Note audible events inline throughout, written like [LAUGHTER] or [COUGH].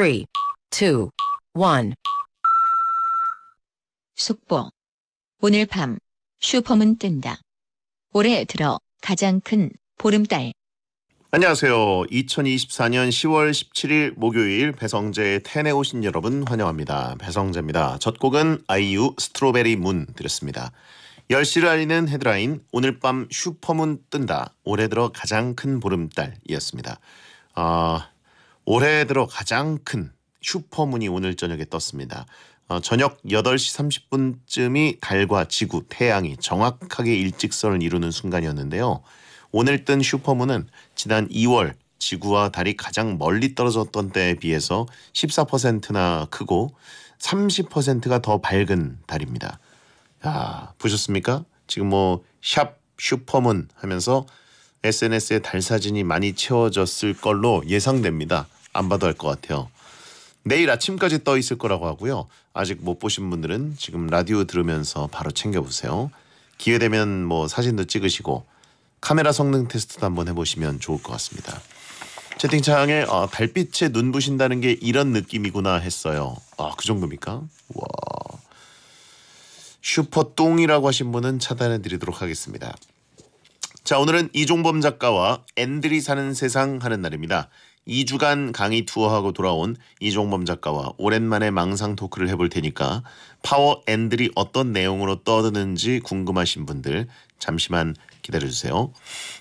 3, 2, 1. 속보. 오늘 밤 슈퍼문 뜬다. 올해 들어 가장 큰 보름달. 안녕하세요. 2024년 10월 17일 목요일 배성재의 텐에 오신 여러분 환영합니다. 배성재입니다. 첫 곡은 아이유 스트로베리 문 드렸습니다. 10시를 알리는 헤드라인 오늘 밤 슈퍼문 뜬다. 올해 들어 가장 큰 보름달이었습니다. 아, 어, 올해 들어 가장 큰 슈퍼문이 오늘 저녁에 떴습니다. 어, 저녁 8시 30분쯤이 달과 지구, 태양이 정확하게 일직선을 이루는 순간이었는데요. 오늘 뜬 슈퍼문은 지난 2월 지구와 달이 가장 멀리 떨어졌던 때에 비해서 14%나 크고 30%가 더 밝은 달입니다. 야, 보셨습니까? 지금 뭐 샵 슈퍼문 하면서 SNS에 달 사진이 많이 채워졌을 걸로 예상됩니다. 안 받아야 할것 같아요. 내일 아침까지 떠 있을 거라고 하고요. 아직 못 보신 분들은 지금 라디오 들으면서 바로 챙겨보세요. 기회되면 뭐 사진도 찍으시고 카메라 성능 테스트도 한번 해보시면 좋을 것 같습니다. 채팅창에 아, 달빛에 눈 부신다는 게 이런 느낌이구나 했어요. 아, 그 정도입니까? 와. 슈퍼 똥이라고 하신 분은 차단해 드리도록 하겠습니다. 자, 오늘은 이종범 작가와 앤들이 사는 세상 하는 날입니다. 2주간 강의 투어하고 돌아온 이종범 작가와 오랜만에 망상 토크를 해볼 테니까 파워 앤들이 어떤 내용으로 떠드는지 궁금하신 분들 잠시만 기다려주세요.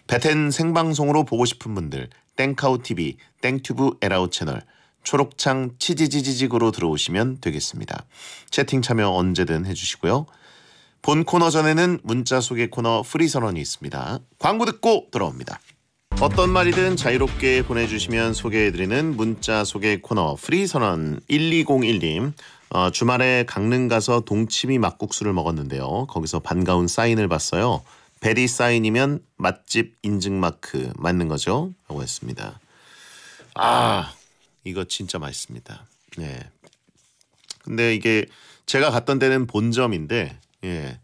배텐 생방송으로 보고 싶은 분들 땡카우 TV, 땡튜브 에라우 채널, 초록창 치지지지직으로 들어오시면 되겠습니다. 채팅 참여 언제든 해주시고요. 본 코너 전에는 문자 소개 코너 프리 선언이 있습니다. 광고 듣고 돌아옵니다. 어떤 말이든 자유롭게 보내주시면 소개해드리는 문자 소개 코너 프리선언 1201님 어, 주말에 강릉 가서 동치미 막국수를 먹었는데요. 거기서 반가운 사인을 봤어요. 베리 사인이면 맛집 인증 마크 맞는 거죠? 라고 했습니다. 아 이거 진짜 맛있습니다. 네. 근데 이게 제가 갔던 데는 본점인데 예.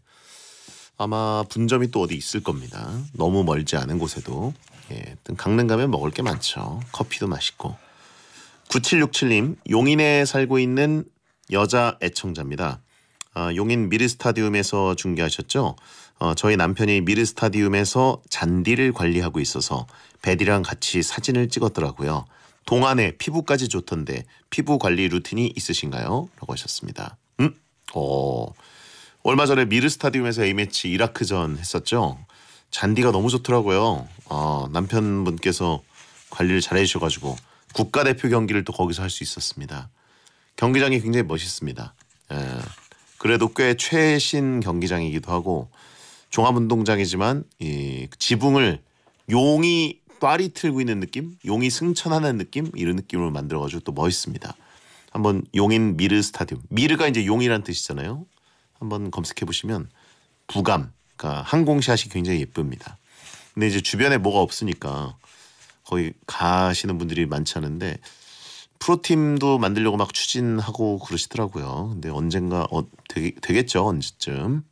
아마 분점이 또 어디 있을 겁니다. 너무 멀지 않은 곳에도. 예, 강릉 가면 먹을 게 많죠. 커피도 맛있고. 9767님, 용인에 살고 있는 여자 애청자입니다. 어, 용인 미르스타디움에서 중계하셨죠? 어, 저희 남편이 미르스타디움에서 잔디를 관리하고 있어서 배디랑 같이 사진을 찍었더라고요. 동안에 피부까지 좋던데 피부 관리 루틴이 있으신가요? 라고 하셨습니다. 음? 어... 얼마 전에 미르 스타디움에서 A매치 이라크전 했었죠. 잔디가 너무 좋더라고요. 어, 남편분께서 관리를 잘해주셔가지고 국가대표 경기를 또 거기서 할 수 있었습니다. 경기장이 굉장히 멋있습니다. 예, 그래도 꽤 최신 경기장이기도 하고 종합운동장이지만 이 지붕을 용이 ጧ리 틀고 있는 느낌, 용이 승천하는 느낌 이런 느낌으로 만들어가지고 또 멋있습니다. 한번 용인 미르 스타디움. 미르가 이제 용이란 뜻이잖아요. 한번 검색해 보시면 부감, 그러니까 항공샷이 굉장히 예쁩니다. 근데 이제 주변에 뭐가 없으니까 거의 가시는 분들이 많지 않은데 프로팀도 만들려고 막 추진하고 그러시더라고요. 근데 언젠가 어, 되겠, 죠 언제쯤.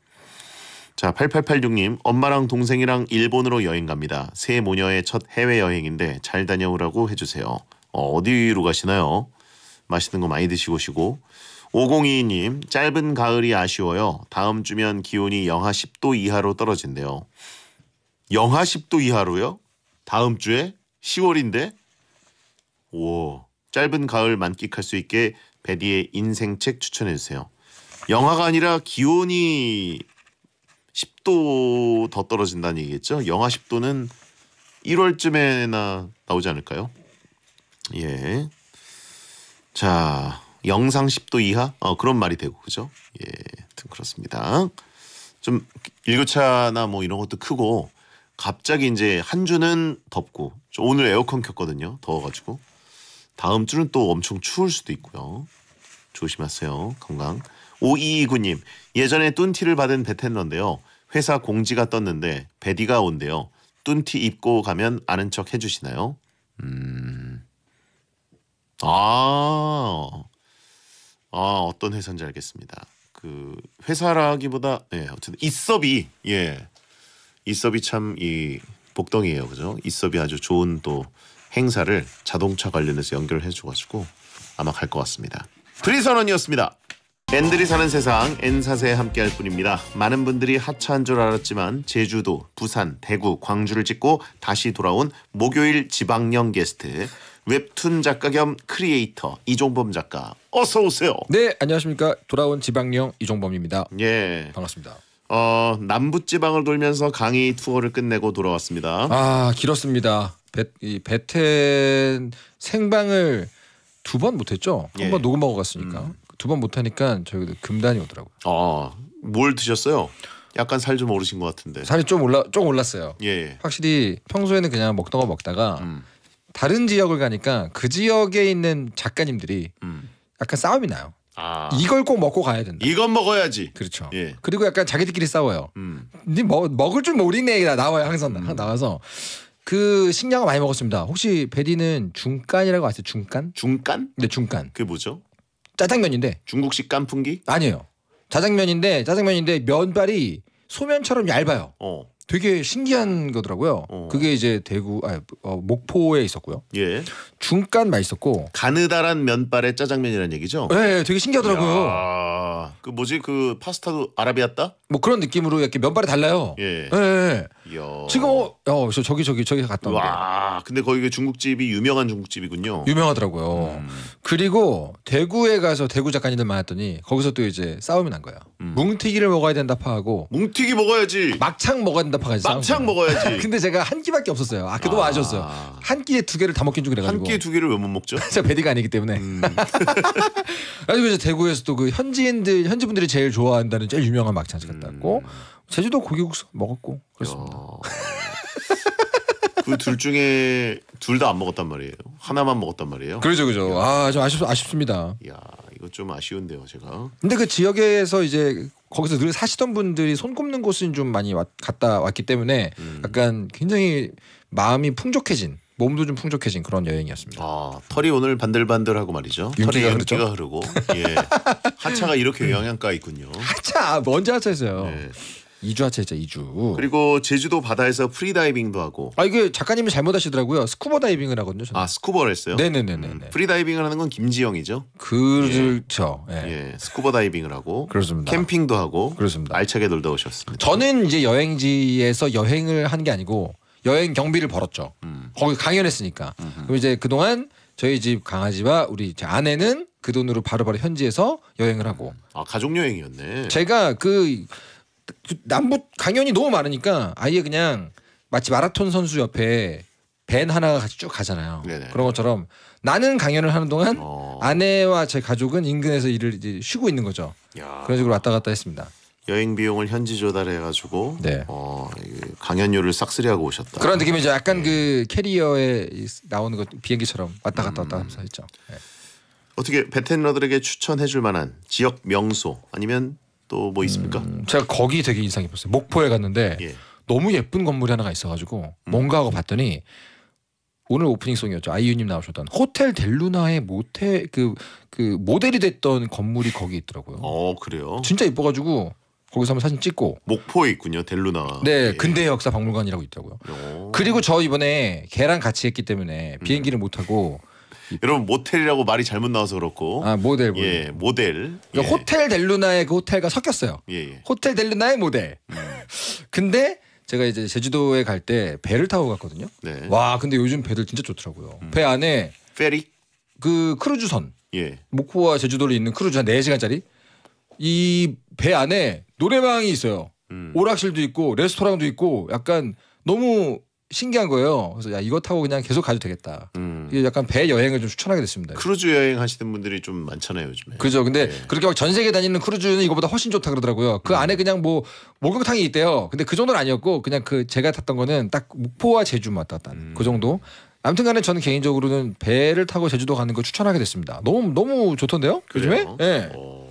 자 8886님 엄마랑 동생이랑 일본으로 여행 갑니다. 새 모녀의 첫 해외여행인데 잘 다녀오라고 해주세요. 어, 어디로 가시나요? 맛있는 거 많이 드시고 오시고 5022님 짧은 가을이 아쉬워요. 다음 주면 기온이 영하 10도 이하로 떨어진대요. 영하 10도 이하로요? 다음 주에 10월인데? 오 짧은 가을 만끽할 수 있게 베디의 인생책 추천해 주세요. 영하가 아니라 기온이 10도 더 떨어진다는 얘기겠죠? 영하 10도는 1월쯤에나 나오지 않을까요? 예. 자, 영상 10도 이하 어, 그런 말이 되고 그죠? 예, 그렇습니다. 좀 일교차나 뭐 이런 것도 크고 갑자기 이제 한 주는 덥고 오늘 에어컨 켰거든요. 더워가지고 다음 주는 또 엄청 추울 수도 있고요. 조심하세요. 건강. 5229님 예전에 뚠티를 받은 베텐런데요. 회사 공지가 떴는데 베디가 온대요. 뚠티 입고 가면 아는 척 해주시나요? 음. 아아 어떤 회사인지 알겠습니다. 그 회사라기보다 예 어쨌든 이섭이 예 이섭이 참 이 복덩이에요 그죠? 이섭이 아주 좋은 또 행사를 자동차 관련해서 연결을 해줘가지고 아마 갈 것 같습니다. 프리선언이었습니다. 앤들이 사는 세상 엔사세 함께할 뿐입니다. 많은 분들이 하차한 줄 알았지만 제주도, 부산, 대구, 광주를 찍고 다시 돌아온 목요일 지방령 게스트 웹툰 작가 겸 크리에이터 이종범 작가 어서 오세요. 네, 안녕하십니까. 돌아온 지방령 이종범입니다. 예. 반갑습니다. 어, 남부 지방을 돌면서 강의 투어를 끝내고 돌아왔습니다. 아, 길었습니다. 베, 이 베텐 생방을 두 번 못했죠. 한번 예. 녹음하고 갔으니까 음. 두번 못하니까 저희 금단이 오더라고요. 아, 뭘 드셨어요? 약간 살 좀 오르신 것 같은데. 살이 좀 올라 좀 올랐어요. 예. 확실히 평소에는 그냥 먹던 거 먹다가 음. 다른 지역을 가니까 그 지역에 있는 작가님들이 음. 약간 싸움이 나요. 아. 이걸 꼭 먹고 가야 된다. 이건 먹어야지. 그렇죠. 예. 그리고 약간 자기들끼리 싸워요. 음. 네 먹, 먹을 줄 모르네 나와요 항상 음. 나와서 그 식량을 많이 먹었습니다. 혹시 베디는 중간이라고 아세요? 중간? 중간? 네 중간. 그게 뭐죠? 짜장면인데. 중국식 깐풍기? 아니에요. 짜장면인데 짜장면인데 면발이 소면처럼 얇아요. 어. 되게 신기한 거더라고요. 어. 그게 이제 대구 아 어, 목포에 있었고요. 예. 중간 맛있었고 가느다란 면발의 짜장면이라는 얘기죠. 네, 네, 되게 신기하더라고요. 이야, 그 뭐지 그 파스타도 아라비아따? 뭐 그런 느낌으로 이렇게 면발이 달라요. 예. 네. 네, 네. 지금 어, 어, 저기 저기 저기 갔다 온데. 와, 근데 거기 그 중국집이 유명한 중국집이군요. 유명하더라고요. 음. 그리고 대구에 가서 대구 작가님들 만났더니 거기서 또 이제 싸움이 난 거예요. 음. 뭉티기를 먹어야 된다 파하고 뭉티기 먹어야지. 막창 먹어야 된다 파가 지고 막창 먹어야지. [LAUGHS] 근데 제가 한 끼밖에 없었어요. 아, 그도 아. 셨어요한 끼에 두 개를 다 먹긴 중이래가지고 치킨 네. 두 개를 왜 못 먹죠? 제가 [LAUGHS] 베디가 아니기 때문에. 음. [LAUGHS] 아주 그래서 대구에서 또 그 현지인들 현지 분들이 제일 좋아한다는 제일 유명한 막창집 갔다 왔고 음. 제주도 고기국수 먹었고 그렇습니다. 그둘 중에 둘 다 안 먹었단 말이에요. 하나만 먹었단 말이에요. 그러죠, 그죠. 아좀 아쉽 아쉽습니다. 야 이거 좀 아쉬운데요, 제가. 근데 그 지역에서 이제 거기서 늘 사시던 분들이 손꼽는 곳은 좀 많이 왔, 갔다 왔기 때문에 음. 약간 굉장히 마음이 풍족해진 몸도 좀 풍족해진 그런 여행이었습니다. 아, 털이 오늘 반들반들하고 말이죠. 털이 윤기가 흐르고 예. 하차가 이렇게 영양가 있군요. 하차 먼저 하차했어요. 네. 2주 하체죠 2주 그리고 제주도 바다에서 프리다이빙도 하고 아 이게 작가님이 잘못하시더라고요 스쿠버 다이빙을 하거든요 저는. 아 스쿠버를 했어요? 네네네네 음, 프리다이빙을 하는 건 김지영이죠 그렇죠 예. 예. 예. 스쿠버 다이빙을 하고 그렇습니다 캠핑도 하고 그렇습니다 알차게 놀다 오셨습니다 저는 이제 여행지에서 여행을 한 게 아니고 여행 경비를 벌었죠. 음. 거기 강연했으니까. 음흠. 그럼 이제 그동안 저희 집 강아지와 우리 제 아내는 그 돈으로 바로바로 바로 현지에서 여행을 하고. 아 가족 여행이었네. 제가 그, 그 남부 강연이 너무 많으니까 아예 그냥 마치 마라톤 선수 옆에 밴 하나가 같이 쭉 가잖아요. 네네. 그런 것처럼 나는 강연을 하는 동안 어... 아내와 제 가족은 인근에서 일을 이제 쉬고 있는 거죠. 야... 그런 식으로 왔다 갔다 했습니다. 여행 비용을 현지 조달해 가지고 네. 어, 강연료를 싹쓸이하고 오셨다. 그런 느낌이죠. 약간 네. 그 캐리어에 나오는 것 비행기처럼 왔다 갔다 왔다 음. 하면서 했죠. 네. 어떻게 베테너들에게 추천해 줄 만한 지역 명소 아니면 또 뭐 있습니까? 음, 제가 거기 되게 인상 깊었어요. 목포에 갔는데 예. 너무 예쁜 건물이 하나가 있어 가지고 음. 뭔가 하고 봤더니 오늘 오프닝 송이었죠. 아이유님 나오셨던 호텔 델루나의 모텔 그, 그 모델이 됐던 건물이 거기 있더라고요. 어 그래요? 진짜 이뻐가지고 거기서 한번 사진 찍고 목포에 있군요 델루나 네 예. 근대 역사 박물관이라고 있더라고요 어. 그리고 저 이번에 걔랑 같이 했기 때문에 비행기를 음. 못 타고 [LAUGHS] 여러분 모텔이라고 말이 잘못 나와서 그렇고 아 모델 모델 예, 모델 그러니까 예. 호텔 델루나의 그 호텔과 섞였어요 예. 예. 호텔 델루나의 모델 음. [LAUGHS] 근데 제가 이제 제주도에 갈 때 배를 타고 갔거든요 네. 와 근데 요즘 배들 진짜 좋더라고요 음. 배 안에 페리 그 크루즈선 예. 목포와 제주도를 있는 크루즈 한 4시간짜리 이 배 안에 노래방이 있어요. 음. 오락실도 있고 레스토랑도 있고 약간 너무 신기한 거예요. 그래서 야 이거 타고 그냥 계속 가도 되겠다. 음. 이게 약간 배 여행을 좀 추천하게 됐습니다. 크루즈 여행 하시는 분들이 좀 많잖아요 요즘에. 그죠. 근데 네. 그렇게 막 전 세계 다니는 크루즈는 이거보다 훨씬 좋다 그러더라고요. 그 음. 안에 그냥 뭐 목욕탕이 있대요. 근데 그 정도는 아니었고 그냥 그 제가 탔던 거는 딱 목포와 제주만 왔다 갔다 음. 그 정도. 아무튼간에 저는 개인적으로는 배를 타고 제주도 가는 거 추천하게 됐습니다. 너무 너무 좋던데요? 그래요? 요즘에? 예. 네. 어.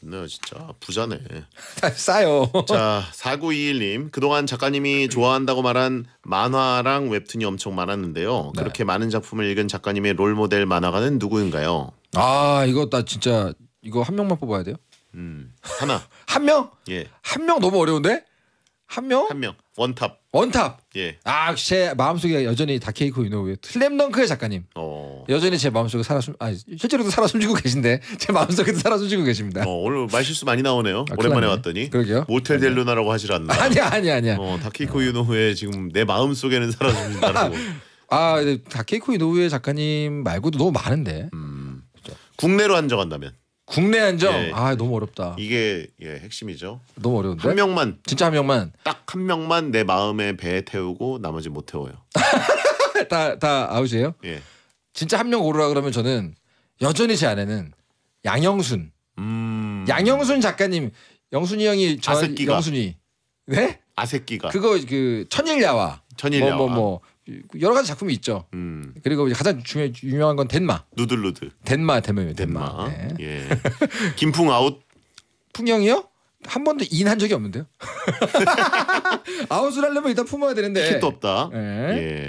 좋네요 진짜 부자네 [LAUGHS] 아, 싸요 자 4921님 그동안 작가님이 좋아한다고 말한 만화랑 웹툰이 엄청 많았는데요 네. 그렇게 많은 작품을 읽은 작가님의 롤모델 만화가는 누구인가요? 아 이거 나 진짜 이거 한 명만 뽑아야 돼요? 음 하나 [LAUGHS] 한 명? 예한 명 너무 어려운데? 한 명? 한 명. 원탑. 원탑. 예. 아, 제 마음속에 여전히 다케이코 이노우의 슬램덩크의 작가님. 어. 여전히 제 마음속에 살아 숨, 아 실제로도 살아 숨쉬고 계신데 [LAUGHS] 제 마음속에도 살아 숨쉬고 계십니다. 어, 오늘 말실수 많이 나오네요. 아, 오랜만에 왔더니. 그러게요. 모텔 델루나라고 하질 않나. [LAUGHS] 아니야, 아니야, 아니야. 어, 다케이코 이노우의 지금 내 마음 속에는 살아 숨쉰다고 [LAUGHS] 아, 다케이코 이노우의 작가님 말고도 너무 많은데. 음. 국내로 한정한다면. 국내 한정. 예. 아 너무 어렵다. 이게 예, 핵심이죠. 너무 어려운데. 한 명만 진짜 한 명만 딱 한 명만 내 마음에 배에 태우고 나머지 못 태워요. 다 다 [LAUGHS] 아웃이에요? 예. 진짜 한명 고르라 그러면 저는 여전히 제 아내는 양영순. 음. 양영순 작가님, 영순이 형이 저 아새끼가. 영순이. 네? 아새끼가 그거 그 천일야와 천일야와. 뭐뭐뭐 뭐, 뭐. 여러 가지 작품이 있죠. 음. 그리고 가장 중요 유명한 건 덴마. 누들루드. 덴마 대명이에요. 덴마. 덴마. 네. 예. 김풍 아웃. [LAUGHS] 풍영이요? 한 번도 인한 적이 없는데요. [LAUGHS] 아웃을 하려면 일단 품어야 되는데. 티켓도 없다. 네.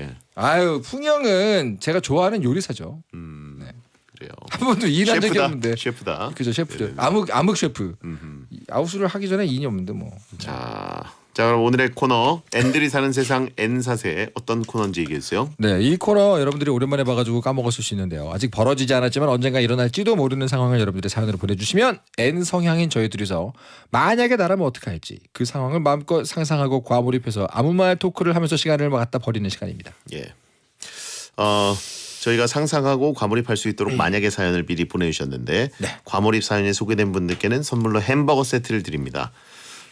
예. 아유 풍영은 제가 좋아하는 요리사죠. 음. 네. 그래요. [LAUGHS] 한 번도 인한 적이 없는데. 셰프다. 그죠 셰프죠. 예. 암흑 암흑 셰프. 음흠. 아웃을 하기 전에 인이 없는데 뭐. 자. 자 그럼 오늘의 코너 N들이 사는 세상 N사세 어떤 코너인지 얘기해 주세요. 네, 이 코너 여러분들이 오랜만에 봐가지고 까먹었을 수 있는데요. 아직 벌어지지 않았지만 언젠가 일어날지도 모르는 상황을 여러분들의 사연으로 보내주시면 N 성향인 저희 들이서 만약에 나라면 어떻게 할지 그 상황을 마음껏 상상하고 과몰입해서 아무 말 토크를 하면서 시간을 갖다 버리는 시간입니다. 예. 어. 저희가 상상하고 과몰입할 수 있도록 음. 만약의 사연을 미리 보내주셨는데 네. 과몰입 사연이 소개된 분들께는 선물로 햄버거 세트를 드립니다.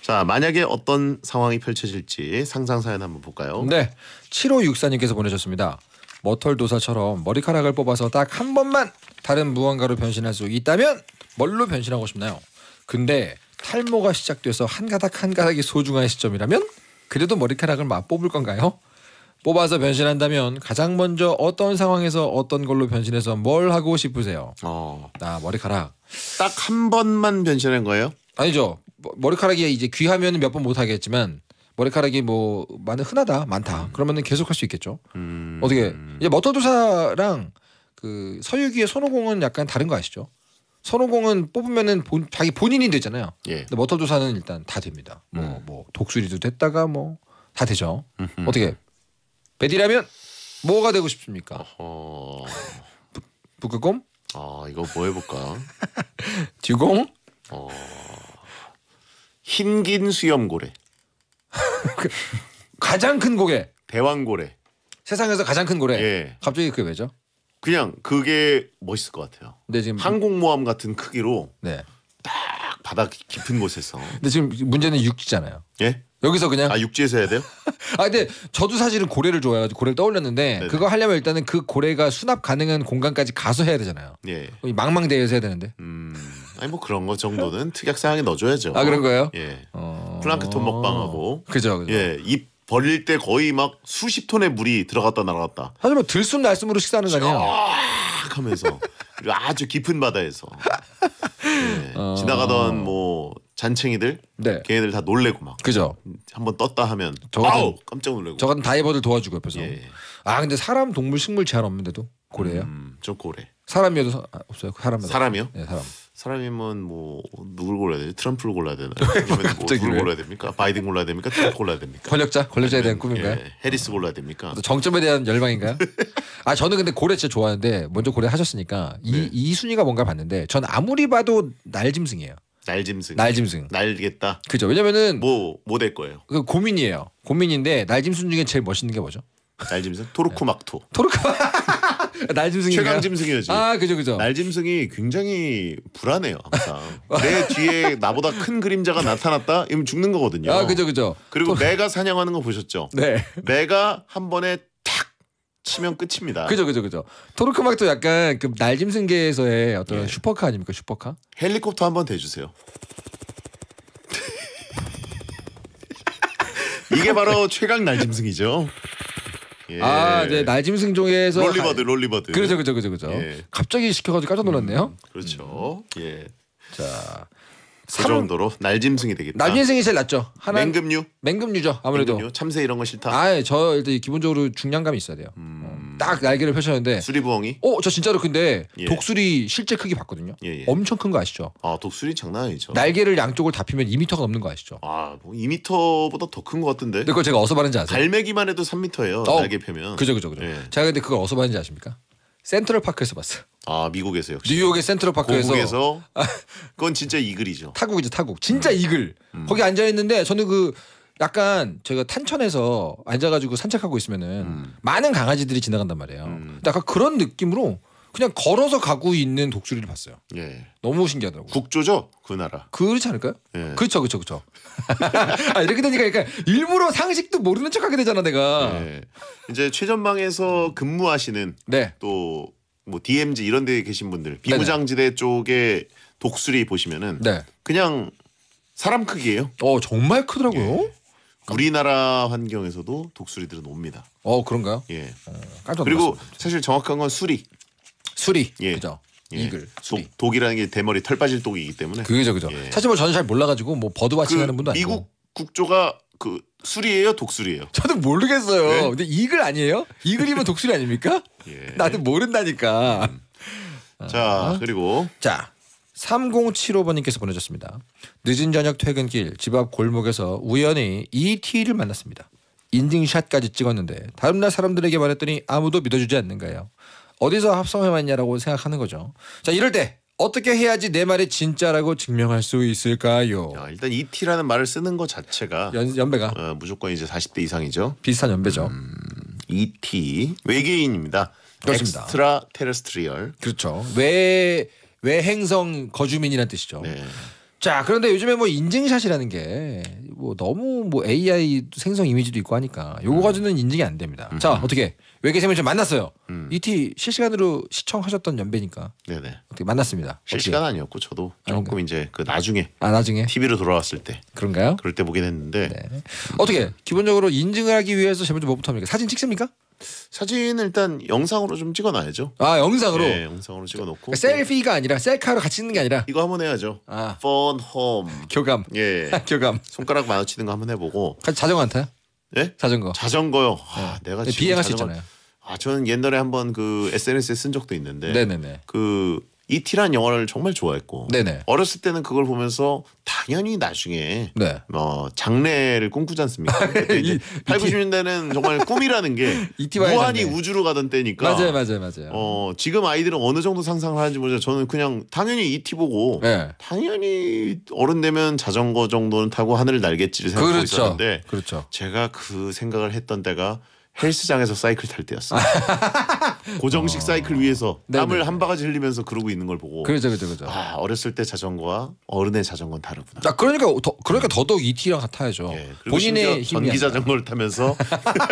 자, 만약에 어떤 상황이 펼쳐질지 상상 사연 한번 볼까요? 네. 7호육사님께서 보내셨습니다. 머털도사처럼 머리카락을 뽑아서 딱 한 번만 다른 무언가로 변신할 수 있다면 뭘로 변신하고 싶나요? 근데 탈모가 시작돼서 한 가닥 한 가닥이 소중한 시점이라면 그래도 머리카락을 막뽑을 건가요? 뽑아서 변신한다면 가장 먼저 어떤 상황에서 어떤 걸로 변신해서 뭘 하고 싶으세요? 어. 아 머리카락 딱 한 번만 변신한 거예요? 아니죠. 뭐, 머리카락이 이제 귀하면 몇 번 못 하겠지만 머리카락이 뭐 많은 흔하다 많다 음. 그러면은 계속 할 수 있겠죠. 음. 어떻게 이제 머터두사랑 그 서유기의 선호공은 약간 다른 거 아시죠? 선호공은 뽑으면은 본, 자기 본인이 되잖아요. 예. 근데 머터조사는 일단 다 됩니다. 뭐뭐 음. 뭐 독수리도 됐다가 뭐 다 되죠. 음흠. 어떻게 베디라면 뭐가 되고 싶습니까? 어허... 북극곰? 아 이거 뭐 해볼까? [LAUGHS] 듀공? 어... 흰긴 수염고래. [LAUGHS] 가장 큰고래 대왕고래. 세상에서 가장 큰 고래. 예. 갑자기 그게 왜죠? 그냥 그게 멋있을 것 같아요. 근데 지금 항공모함 같은 크기로 네. 딱 바닥 깊은 곳에서. 근데 지금 문제는 육지잖아요. 예? 여기서 그냥 아 육지에서 해야 돼요? [LAUGHS] 아 근데 저도 사실은 고래를 좋아해가지고 고래를 떠올렸는데 네네. 네. 그거 하려면 일단은 그 고래가 수납 가능한 공간까지 가서 해야 되잖아요. 예. 망망대해서 해야 되는데. 음... 아니 뭐 그런 거 정도는 특약 사항에 넣어줘야죠. 아 그런 거예요? 예. 어... 플랑크톤 먹방하고. 그죠. 그죠. 예, 입 벌릴 때 거의 막 수십 톤의 물이 들어갔다 날아갔다. 하지만 들숨 날숨으로 식사하는 거 아니야? 하면서 그리고 아주 깊은 바다에서 예, 어... 지나가던 뭐 잔챙이들 네. 걔네들 다 놀래고 막 그죠 한번 떴다 하면 저 같은, 아우 깜짝 놀래고 저 같은 다이버들 도와주고 옆에서 예. 아 근데 사람 동물 식물 제한 없는데도 고래요 음, 저 고래 사람이어도 사, 없어요 사람 사람이요? 네 사람 사람이면 뭐 누굴 골라야 되지? 트럼프를 골라야 되나요? [LAUGHS] 뭐 갑자기 누굴 골라야 됩니까? 바이든 골라야 됩니까? 트럼프 골라야 됩니까? 권력자 권력자에 대한 꿈인가요? 예, 해리스 골라야 됩니까? 정점에 대한 열망인가요? 아 저는 근데 고래 진짜 좋아하는데 먼저 고래 하셨으니까 이, 네. 순위가 뭔가 봤는데 전 아무리 봐도 날짐승이에요. 날짐승. 날짐승. 날겠다. 그죠? 왜냐면은 뭐뭐 뭐 될 거예요. 그 고민이에요. 고민인데 날짐승 중에 제일 멋있는 게 뭐죠? 날짐승? 토르코막토토르코 [LAUGHS] [LAUGHS] 날짐승이요. 최강 짐승이었죠. 아 그죠 그죠. 날짐승이 굉장히 불안해요 항상. [LAUGHS] 아. 내 뒤에 나보다 큰 그림자가 나타났다 이러면 죽는 거거든요. 아 그죠 그죠. 그리고 또... 매가 사냥하는 거 보셨죠? 네. 매가 한 번에 치면 끝입니다. 그죠 그죠 그죠. 토르크막도 약간 그 날짐승계에서의 어떤 예. 슈퍼카 아닙니까 슈퍼카? 헬리콥터 한번 대주세요. [LAUGHS] 이게 바로 최강 날짐승이죠. 예. 아 이제 날짐승종에서 롤리버드 롤리버드. 그렇죠 그렇죠 그렇죠 그렇죠. 예. 갑자기 시켜가지고 깜짝 놀랐네요. 음, 그렇죠. 음. 예. 자그 정도로 날짐승이 되겠다. 날짐승이 제일 낫죠. 하나 맹금류. 맹금류죠. 아무래도 맹금류? 참새 이런 거 싫다. 아저 예, 일단 기본적으로 중량감이 있어야 돼요. 음... 어, 딱 날개를 펼쳤는데 수리부엉이. 어저 진짜로 근데 예. 독수리 실제 크기 봤거든요. 예, 예. 엄청 큰 거 아시죠? 아 독수리 장난 아니죠. 날개를 양쪽을 다 피면 2미가 넘는 거 아시죠? 아뭐 2미보다더 큰 거 같은데. 근데 그걸 제가 어서 봤는지 아세요? 갈매기만 해도 3미예요 어, 날개 펴면. 그죠 그죠 그죠. 예. 제가 근데 그걸 어서 봤는지 아십니까? 센트럴 파크에서 봤어. 아 미국에서 역시 뉴욕의 센트럴 파크에서 미국에서 아, 그건 진짜 이글이죠. 타국이죠 타국. 진짜 음. 이글. 음. 거기 앉아 있는데 저는 그 약간 저희가 탄천에서 앉아가지고 산책하고 있으면은 음. 많은 강아지들이 지나간단 말이에요. 음. 약간 그런 느낌으로 그냥 걸어서 가고 있는 독수리를 봤어요. 예. 너무 신기하더라고요. 국조죠 그 나라. 그렇지 않을까요? 예. 그렇죠, 그렇죠, 그렇죠. [LAUGHS] 아, 이렇게 되니까 그러 일부러 상식도 모르는 척하게 되잖아 내가. 예. 이제 최전방에서 근무하시는 네. 또 뭐 DMZ 이런 데 계신 분들 비무장지대 쪽에 독수리 보시면은 네. 그냥 사람 크기예요. 어 정말 크더라고요. 예. 우리나라 환경에서도 독수리들은 옵니다. 어 그런가요? 예. 어, 그리고 사실 정확한 건 수리. 수리. 예. 그죠. 예. 이글 독, 독이라는 게 대머리 털 빠질 독이기 때문에. 그죠 그죠. 예. 사실 뭐 저는 잘 몰라가지고 뭐 버드 와칭하는 그 분도 아니고. 미국 국조가 그 술이에요, 독술이에요? 저도 모르겠어요. 네? 근데 이글 아니에요? 이글이면 [LAUGHS] 독술이 아닙니까? 예. 나도 모른다니까. 음. 자, 어. 그리고 자. 3075번님께서 보내셨습니다. 늦은 저녁 퇴근길 집 앞 골목에서 우연히 ET를 만났습니다. 인증샷까지 찍었는데 다음날 사람들에게 말했더니 아무도 믿어주지 않는 거예요. 어디서 합성해 왔냐라고 생각하는 거죠. 자 이럴 때 어떻게 해야지 내 말이 진짜라고 증명할 수 있을까요? 야, 일단 이티라는 말을 쓰는 것 자체가 연, 연배가 어, 무조건 이제 40대 이상이죠. 비슷한 연배죠. 음, 이티 외계인입니다. 그렇습니다. 엑스트라 테레스트리얼. 그렇죠. 외 외행성 거주민이라는 뜻이죠. 네. 자, 그런데 요즘에 뭐 인증샷이라는 게 뭐 너무 뭐 AI 생성 이미지도 있고 하니까 요거 음. 가지고는 인증이 안 됩니다. 자, 음. 어떻게 외계생을 좀 만났어요. 음. ET 실시간으로 시청하셨던 연배니까 네네. 어떻게 만났습니다. 실시간 어떻게? 아니었고 저도 조금 아닌가? 이제 그 나중에 아 나중에 TV로 돌아왔을 때 그런가요? 그럴 때 보긴 했는데 네. 어떻게 기본적으로 인증을 하기 위해서 제일 먼저 뭐부터 합니까? 사진 찍습니까? 사진을 일단 영상으로 좀 찍어놔야죠. 아 영상으로. 네, 영상으로 찍어놓고. 그러니까 셀피가 아니라 셀카로 같이 찍는 게 아니라. 이거 한번 해야죠. 아. 펀 홈. 교감. 예. [LAUGHS] 교감. 손가락 마주치는 거 한번 해보고. 아, 자전거 안 타요? 예? 자전거. 자전거요. 아, 네. 내가 비행할 수 있잖아요. 아 저는 옛날에 한번 그 SNS에 쓴 적도 있는데. 네네네. 그 이티란 영화를 정말 좋아했고 네네. 어렸을 때는 그걸 보면서 당연히 나중에 네. 어, 장래를 꿈꾸지 않습니까? [LAUGHS] 그때 이 8, 90년대는 정말 꿈이라는 게 [LAUGHS] 무한히 우주로 가던 때니까 맞아요, 맞아요, 맞아요. 어, 지금 아이들은 어느 정도 상상을 하는지 모르죠. 저는 그냥 당연히 이티 보고 네. 당연히 어른 되면 자전거 정도는 타고 하늘을 날겠지 생각하고 그렇죠. 있었는데 그렇죠. 제가 그 생각을 했던 때가 헬스장에서 사이클 탈 때였어. [LAUGHS] 고정식 어. 사이클 위에서 땀을 한 바가지 흘리면서 그러고 있는 걸 보고. 그죠, 그죠, 그죠. 아 어렸을 때 자전거와 어른의 자전거는 다르구나. 아, 그러니까 더, 그러니까 더더욱 이티랑 e 같아야죠. 예, 본인의 전기 자전거를 타면서.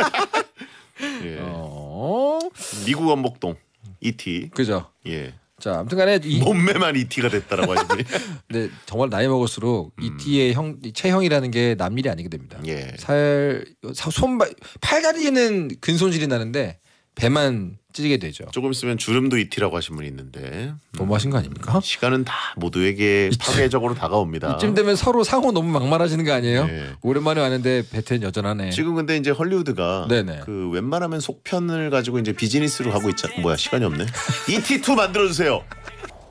[LAUGHS] [LAUGHS] 예. 어... 미국 원목동 이티. E 그죠. 예. 자, 아무튼간에 이... 몸매만 이티가 e 됐다라고 하시니. 네, [LAUGHS] 정말 나이 먹을수록 이티의 음. e 형 체형이라는 게 남일이 아니게 됩니다. 예. 살 손발 팔다리는 근손실이 나는데 배만 찌게 되죠. 조금 있으면 주름도 이티라고 하신 분이 있는데 너무하신 거 아닙니까? 시간은 다 모두에게 파괴적으로 다가옵니다. 이쯤 되면 서로 상호 너무 막말하시는 거 아니에요? 네. 오랜만에 왔는데 배텐 여전하네. 지금 근데 이제 헐리우드가 네네. 그 웬만하면 속편을 가지고 이제 비즈니스로 가고 있잖. 뭐야 시간이 없네. [LAUGHS] 이티2 만들어주세요.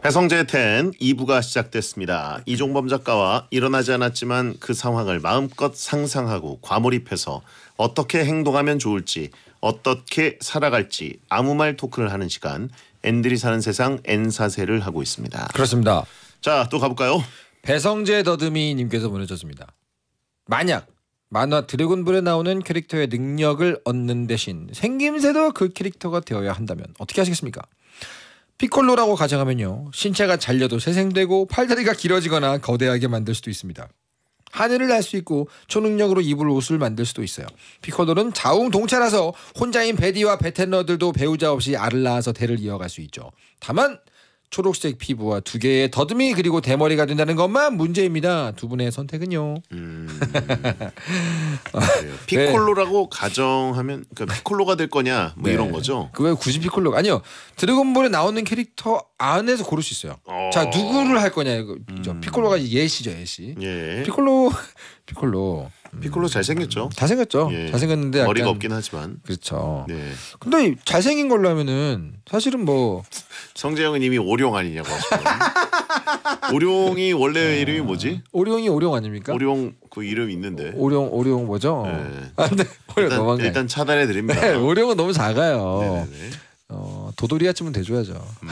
배성재 텐 2부가 시작됐습니다. 이종범 작가와 일어나지 않았지만 그 상황을 마음껏 상상하고 과몰입해서 어떻게 행동하면 좋을지 어떻게 살아갈지 아무 말 토크를 하는 시간 엔들이 사는 세상 엔사세를 하고 있습니다. 그렇습니다. 자, 또 가볼까요? 배성재 더듬이 님께서 보내주습니다 만약 만화 드래곤볼에 나오는 캐릭터의 능력을 얻는 대신 생김새도 그 캐릭터가 되어야 한다면 어떻게 하시겠습니까? 피콜로라고 가정하면요. 신체가 잘려도 재생되고 팔다리가 길어지거나 거대하게 만들 수도 있습니다. 하늘을 날 수 있고 초능력으로 입을 옷을 만들 수도 있어요. 피코노는 자웅동체라서 혼자인 베디와 베테너들도 배우자 없이 알을 낳아서 대를 이어갈 수 있죠. 다만 초록색 피부와 두 개의 더듬이 그리고 대머리가 된다는 것만 문제입니다. 두 분의 선택은요. 음... [LAUGHS] 네. 피콜로라고 가정하면 그러니까 네. 피콜로가 될 거냐 뭐 네. 이런 거죠. 그왜 굳이 피콜로? 아니요. 드래곤볼에 나오는 캐릭터 안에서 고를 수 있어요. 어... 자 누구를 할 거냐 이거 음... 피콜로가 예시죠 예시. 예. 피콜로 [LAUGHS] 피콜로 피콜로 음. 잘생겼죠. 잘생겼죠. 예. 잘생겼는데 약간 머리가 없긴 하지만 그렇죠. 네. 근데 잘생긴 걸로 하면은 사실은 뭐 [LAUGHS] 성재형은 이미 오룡 아니냐고 하시고 [LAUGHS] 오룡이 원래 네. 이름이 뭐지? 오룡이 오룡 아닙니까? 오룡 그 이름 있는데 오룡 오룡 뭐죠? 네. [LAUGHS] 아, 근데 오룡 일단, 차단해 드립니다. 네, 오룡은 너무 작아요. 네네네. 어 도돌이아쯤은 돼줘야죠. 음.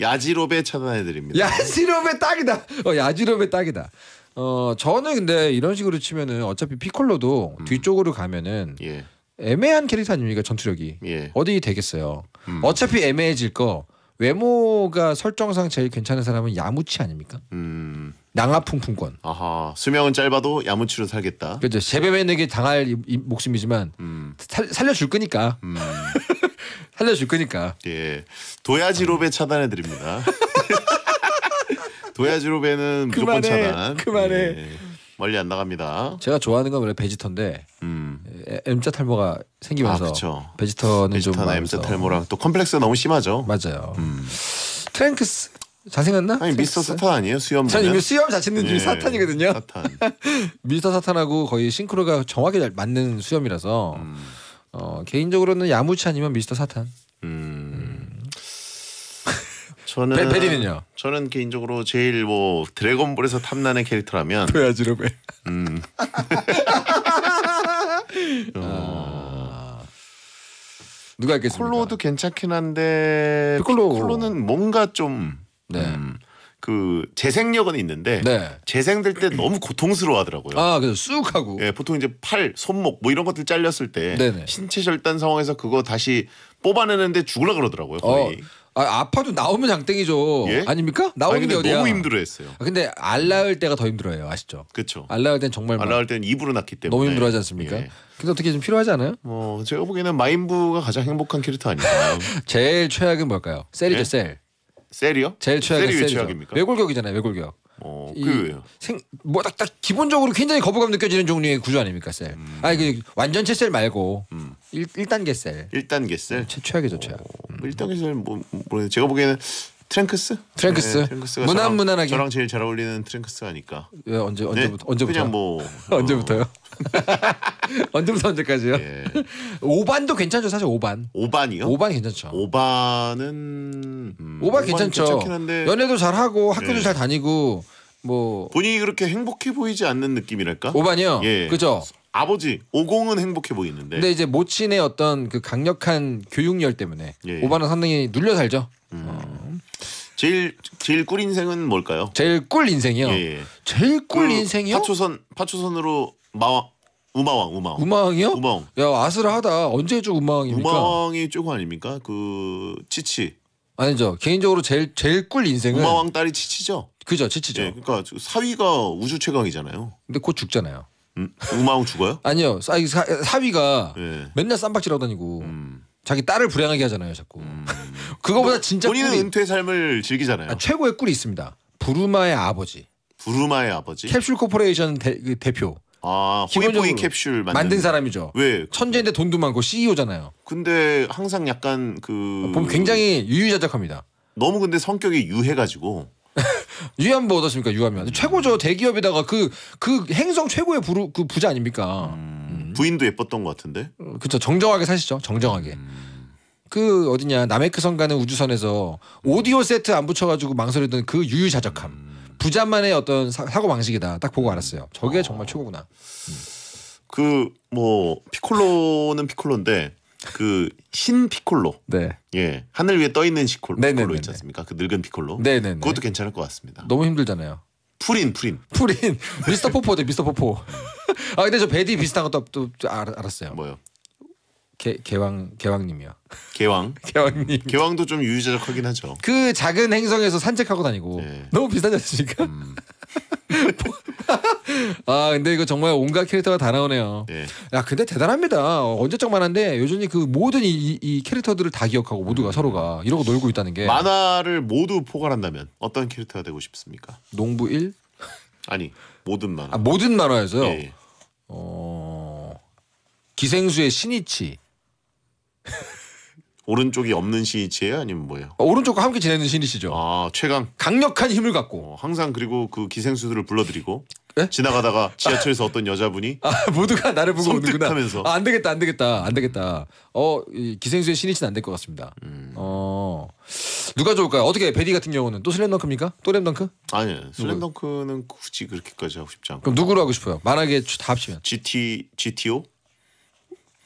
야지로베 차단해 드립니다. 야지로베 딱이다. 어, 야지로베 딱이다. 어 저는 근데 이런 식으로 치면은 어차피 피콜로도 음. 뒤쪽으로 가면은 예. 애매한 캐릭터 아닙니까 전투력이 예. 어디 되겠어요. 음. 어차피 애매해질 거 외모가 설정상 제일 괜찮은 사람은 야무치 아닙니까? 음. 낭하풍풍권. 아하 수명은 짧아도 야무치로 살겠다. 그렇죠. 재배맨에게 당할 이, 이 목숨이지만 음. 살, 살려줄 거니까. 음. [LAUGHS] 살려줄 거니까. 예. 도야지로베 차단해 드립니다. [LAUGHS] 도야지로배는 무조건 차단. 그만해. 예. 멀리 안 나갑니다. 제가 좋아하는 건 원래 베지터인데 음. M자 탈모가 생기면서 아, 그쵸. 베지터는 좀베지터 M자 탈모랑 또 컴플렉스 너무 심하죠. 맞아요. 음. 트랭크스 잘생겼나? 아니 트랭크스? 사탄 아니에요 수염 저는 이미 수염 자체는 예, 사탄이거든요. 사탄. [LAUGHS] 미스터 사탄하고 거의 싱크로가 정확히 잘 맞는 수염이라서 음. 어, 개인적으로는 야무치 아니면 미스터 사탄. 음. 저는 베, 베는요 저는 개인적으로 제일 뭐 드래곤볼에서 탐나는 캐릭터라면 [LAUGHS] 도야지로 배. 음. [LAUGHS] 어... 아. 누가 있겠습니까? 콜로도 괜찮긴 한데 피콜로. 그 콜로는 뭔가 좀 네. 음, 그 재생력은 있는데 네. 재생될 때 너무 고통스러워하더라고요. 아 그래서 쑥 하고. 예, 보통 이제 팔, 손목 뭐 이런 것들 잘렸을 때 네네. 신체 절단 상황에서 그거 다시 뽑아내는데 죽으려 그러더라고요. 거의. 어, 아, 아파도 나오면 장땡이죠. 예? 아닙니까? 나오는 아니, 게 어디야? 너무 힘들어했어요. 아, 근데 알 낳을 때가 더 힘들어요. 아시죠? 그렇죠. 알 낳을 땐 정말 알 낳을 땐 입으로 낳기 때문에 너무 힘들어하지 않습니까? 예. 근데 어떻게 좀 필요하지 않아요? 뭐 제가 보기에는 마인부가 가장 행복한 캐릭터 아닌가요? [LAUGHS] 제일 최악은 뭘까요? 셀이죠 예? 셀. 셀이요? 제일 최악이 셀이죠. 최악입니까? 외골격이잖아요. 외골격. 어, 그뭐딱딱 기본적으로 굉장히 거부감 느껴지는 종류의 구조 아닙니까 셀? 음. 아니 그 완전체 셀 말고 음. 1, 단계 셀. 1단계 셀. 최, 최악이죠 최악. 1단계 셀뭐 모르겠 제가 보기에는 트랭크스? 트랭크스. 네, 무난 무난하게. 저랑 제일 잘 어울리는 트랭크스 아니까. 예, 언제 네? 언제부터 네? 언제부터? 그냥 뭐 [LAUGHS] 언제부터요? [LAUGHS] 언제부터 언제까지요? 예. 5반도 괜찮죠 사실 5반. 5반이요? 5반 괜찮죠. 5반은 음, 5반, 괜찮죠. 연애도 잘하고 학교도 예. 잘 다니고 뭐 본인이 그렇게 행복해 보이지 않는 느낌이랄까? 5반이요? 예. 그죠? 아버지 오공은 행복해 보이는데. 근데 이제 모친의 어떤 그 강력한 교육열 때문에 예. 5반은 예. 상당히 눌려 살죠. 음. 제일 제일 꿀 인생은 뭘까요? 제일 꿀 인생이요. 예. 예. 제일 꿀 그 인생이요? 파초선 파초선으로 마왕 우마왕 우마왕 우마왕이요? 우마왕 야 아슬하다 언제 쭉 우마왕입니까? 우마왕이 쪼고 아닙니까? 그 치치 아니죠 개인적으로 제일 제일 꿀 인생은 우마왕 딸이 치치죠. 그죠 치치죠. 예, 그러니까 사위가 우주 최강이잖아요. 근데 곧 죽잖아요. 음? 우마왕 죽어요? [LAUGHS] 아니요 사, 사, 위가 예. 맨날 쌈박질하고 다니고 음. 자기 딸을 불행하게 하잖아요 자꾸. 음. [LAUGHS] 그거보다 진짜 본인은 꿀이... 은퇴 삶을 즐기잖아요. 아, 최고의 꿀이 있습니다. 부르마의 아버지. 부르마의 아버지. 캡슐 코퍼레이션 대, 그 대표. 아, 호이호이 캡슐 만든, 만든 사람이죠. 왜? 천재인데 돈도 많고 CEO잖아요. 근데 항상 약간 그 어, 보면 굉장히 유유자적합니다. 너무 근데 성격이 유해가지고 [LAUGHS] 유하면 뭐 어떻습니까? 유하면 최고죠 대기업에다가 그그 그 행성 최고의 부르, 그 부자 아닙니까? 음, 음, 부인도 예뻤던 것 같은데. 그렇죠 정정하게 사시죠 정정하게. 음. 그 어디냐 나메크성 가는 우주선에서 오디오 세트 안 붙여가지고 망설이던 그 유유자적함. 음. 부자만의 어떤 사, 고 방식이다. 딱 보고 알았어요. 저게 어. 정말 최고구나. 그 뭐 피콜로는 피콜로인데 그흰 피콜로. 네. 예. 하늘 위에 떠 있는 시콜, 피콜로, 피콜로 있지 않습니까? 그 늙은 피콜로. 네, 네. 그것도 괜찮을 것 같습니다. 너무 힘들잖아요. 푸린 푸린 푸린 미스터 포포죠 미스터 포포 아 근데 저 베디 비슷한 것도 또, 또 알, 알았어요 뭐요 개, 개왕 개왕님이요. 개왕. [LAUGHS] 개왕님. 개왕도 좀 유유자적하긴 하죠. 그 작은 행성에서 산책하고 다니고 네. 너무 비싼 자식이니까. 음. [LAUGHS] 아 근데 이거 정말 온갖 캐릭터가 다 나오네요. 예. 야 근데 대단합니다. 언제적만 한데 요즘에 그 모든 이, 이 캐릭터들을 다 기억하고 모두가 음. 서로가 이러고 놀고 있다는 게 만화를 모두 포괄한다면 어떤 캐릭터가 되고 싶습니까? 농부 1? 아니 모든 만화. 아, 모든 만화에서요. 예. 예. 어 기생수의 신이치. 오른쪽이 없는 신이치예요, 아니면 뭐예요? 어, 오른쪽과 함께 지내는 신이시죠. 아 최강. 강력한 힘을 갖고. 어, 항상 그리고 그 기생수들을 불러들이고 네? 예? 지나가다가 [LAUGHS] 지하철에서 어떤 여자분이 아, 모두가 나를 보고 오는구나. 하면서 아, 안 되겠다, 안 되겠다, 안 되겠다. 어, 기생수의 신이신안될 것 같습니다. 음. 어, 누가 좋을까요? 어떻게 베디 같은 경우는 또 슬램덩크입니까? 또 램덩크? 아니요, 슬램덩크는 굳이 그렇게까지 하고 싶지 않고. 그럼 누구로 하고 싶어요? 만약에 다 합치면. GT, GTO?